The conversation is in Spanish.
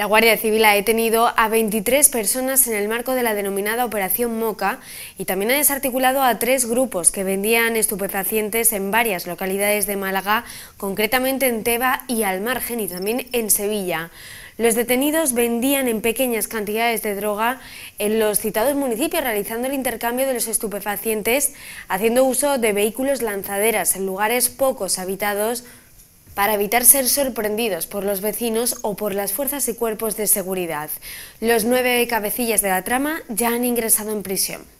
La Guardia Civil ha detenido a 23 personas en el marco de la denominada Operación Moca y también ha desarticulado a tres grupos que vendían estupefacientes en varias localidades de Málaga, concretamente en Teba y al margen y también en Sevilla. Los detenidos vendían en pequeñas cantidades de droga en los citados municipios realizando el intercambio de los estupefacientes haciendo uso de vehículos lanzaderas en lugares pocos habitados para evitar ser sorprendidos por los vecinos o por las fuerzas y cuerpos de seguridad. Los nueve cabecillas de la trama ya han ingresado en prisión.